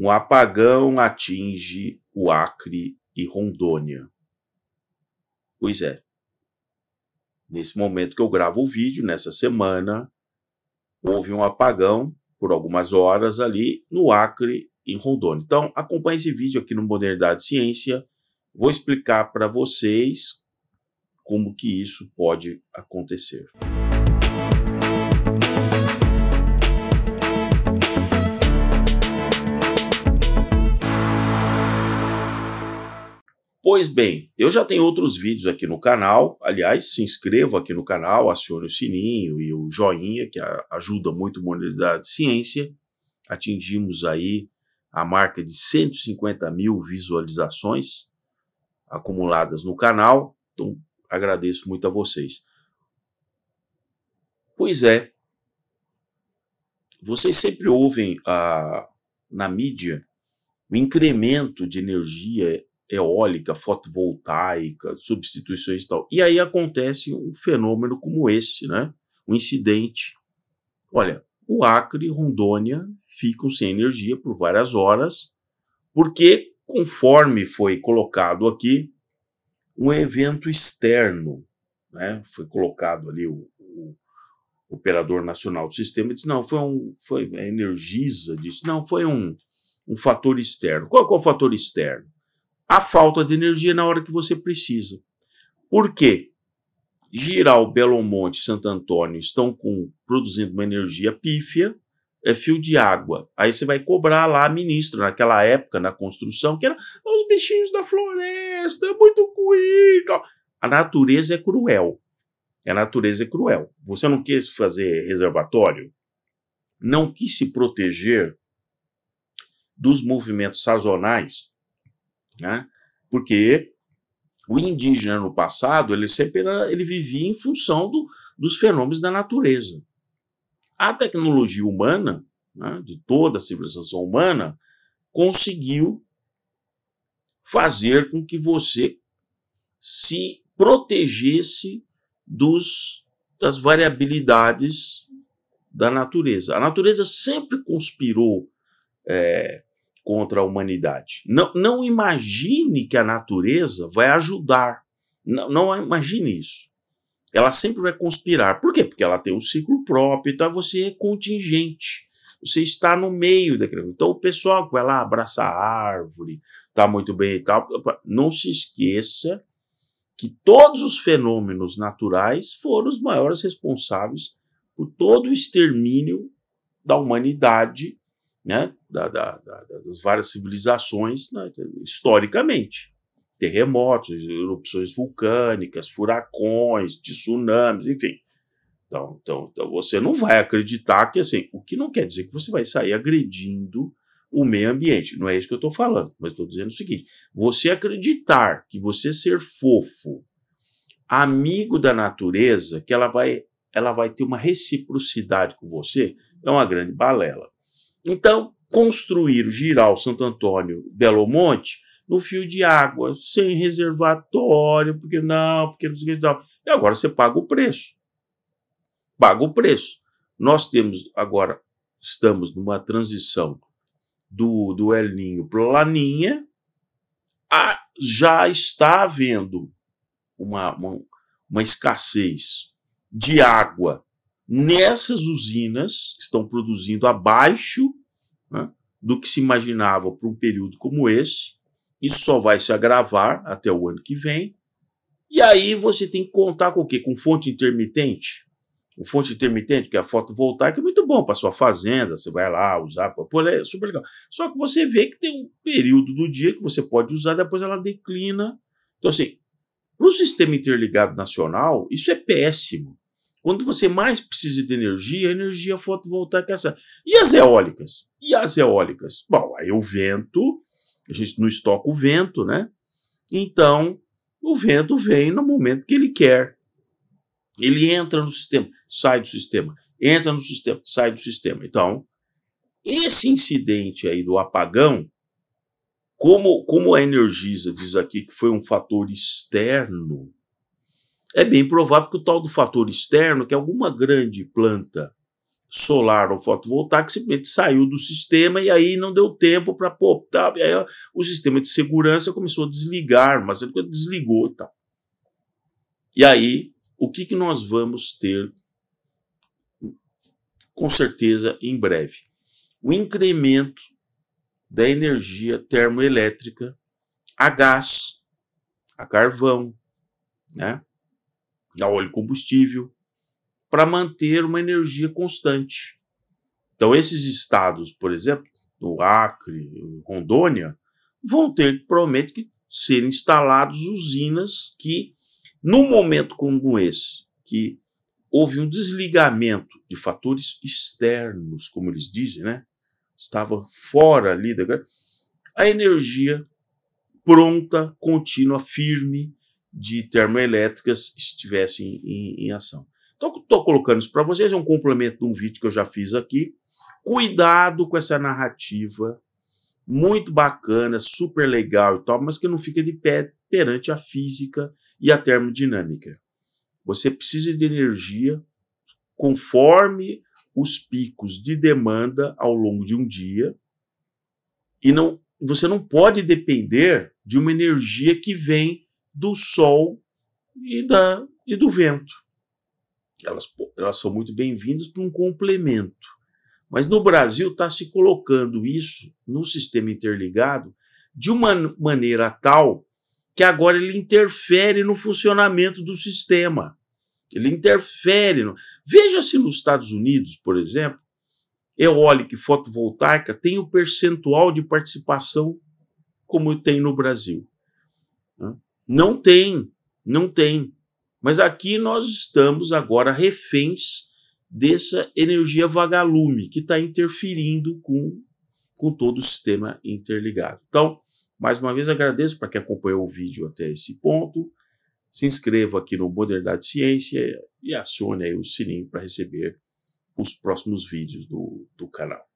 Um apagão atinge o Acre e Rondônia. Pois é. Nesse momento que eu gravo o vídeo, nessa semana, houve um apagão por algumas horas ali no Acre, em Rondônia. Então, acompanhe esse vídeo aqui no Modernidade Ciência. Vou explicar para vocês como que isso pode acontecer. Pois bem, eu já tenho outros vídeos aqui no canal. Aliás, se inscreva aqui no canal, acione o sininho e o joinha, que ajuda muito a Modalidade Ciência. Atingimos aí a marca de 150 mil visualizações acumuladas no canal. Então, agradeço muito a vocês. Pois é, vocês sempre ouvem ah, na mídia o incremento de energia eólica, fotovoltaica, substituições e tal. E aí acontece um fenômeno como esse, né? Um incidente. Olha, o Acre e Rondônia ficam sem energia por várias horas, porque, conforme foi colocado aqui, um evento externo, né? Foi colocado ali o, o operador nacional do sistema, disse, não, foi um, foi a é, Energisa disse, não, foi um, um fator externo. Qual, qual é o fator externo? a falta de energia na hora que você precisa. Por quê? Giral, Belo Monte, Santo Antônio estão com, produzindo uma energia pífia, é fio de água. Aí você vai cobrar lá a ministra, naquela época, na construção, que era os bichinhos da floresta, é muito cuido. A natureza é cruel. A natureza é cruel. Você não quis fazer reservatório? Não quis se proteger dos movimentos sazonais né? Porque o indígena no passado ele sempre era, ele vivia em função do, dos fenômenos da natureza. A tecnologia humana, né, de toda a civilização humana, conseguiu fazer com que você se protegesse dos, das variabilidades da natureza. A natureza sempre conspirou é, contra a humanidade. Não, não imagine que a natureza vai ajudar. Não, não imagine isso. Ela sempre vai conspirar. Por quê? Porque ela tem um ciclo próprio, então você é contingente você está no meio daquele. Então, o pessoal que vai lá abraçar a árvore, está muito bem e tal, não se esqueça que todos os fenômenos naturais foram os maiores responsáveis por todo o extermínio da humanidade, né? da, da, das várias civilizações né, historicamente. Terremotos, erupções vulcânicas, furacões, tsunamis, enfim. Então, então, então, você não vai acreditar que assim, o que não quer dizer que você vai sair agredindo o meio ambiente. Não é isso que eu estou falando, mas estou dizendo o seguinte: você acreditar que você ser fofo, amigo da natureza, que ela vai, ela vai ter uma reciprocidade com você, é uma grande balela. Então, construir, o Giral, Santo Antônio Belo Monte no fio de água, sem reservatório, porque não, porque não sei o que. E agora você paga o preço. Paga o preço. Nós temos agora, estamos numa transição do, do El Ninho para Laninha, a, ah, já está havendo uma, uma, uma escassez de água nessas usinas que estão produzindo abaixo né, do que se imaginava para um período como esse. Isso só vai se agravar até o ano que vem. E aí você tem que contar com o quê? Com fonte intermitente. O fonte intermitente, que é a fotovoltaica, é muito bom para sua fazenda, você vai lá usar, pô, é super legal. Só que você vê que tem um período do dia que você pode usar, depois ela declina. Então, assim, para o sistema interligado nacional, isso é péssimo. Quando você mais precisa de energia, a energia fotovoltaica é essa. E as eólicas? E as eólicas? Bom, aí o vento, a gente não estoca o vento, né? Então, o vento vem no momento que ele quer. Ele entra no sistema, sai do sistema, entra no sistema, sai do sistema. Então, esse incidente aí do apagão, como, como a Energisa diz aqui que foi um fator externo é bem provável que o tal do fator externo, que alguma grande planta solar ou fotovoltaica simplesmente saiu do sistema e aí não deu tempo para pô, tá, aí o sistema de segurança começou a desligar, mas ele desligou e tá. tal. E aí, o que, que nós vamos ter com certeza em breve? O incremento da energia termoelétrica a gás, a carvão, né? a óleo combustível, para manter uma energia constante. Então, esses estados, por exemplo, no Acre, Rondônia, vão ter, provavelmente, que ser instalados usinas que, num momento como esse, que houve um desligamento de fatores externos, como eles dizem, né? Estava fora ali da a energia pronta, contínua, firme de termoelétricas estivessem em, em ação. Então, estou colocando isso para vocês, é um complemento de um vídeo que eu já fiz aqui. Cuidado com essa narrativa, muito bacana, super legal e tal, mas que não fica de pé perante a física e a termodinâmica. Você precisa de energia conforme os picos de demanda ao longo de um dia e não, você não pode depender de uma energia que vem do sol e, da, e do vento. Elas, elas são muito bem-vindas para um complemento. Mas no Brasil está se colocando isso no sistema interligado de uma maneira tal que agora ele interfere no funcionamento do sistema. Ele interfere. No... Veja se nos Estados Unidos, por exemplo, eólica e fotovoltaica tem o percentual de participação como tem no Brasil. Né? Não tem, não tem. Mas aqui nós estamos agora reféns dessa energia vagalume que está interferindo com, com todo o sistema interligado. Então, mais uma vez agradeço para quem acompanhou o vídeo até esse ponto. Se inscreva aqui no Modernidade Ciência e acione o sininho para receber os próximos vídeos do, do canal.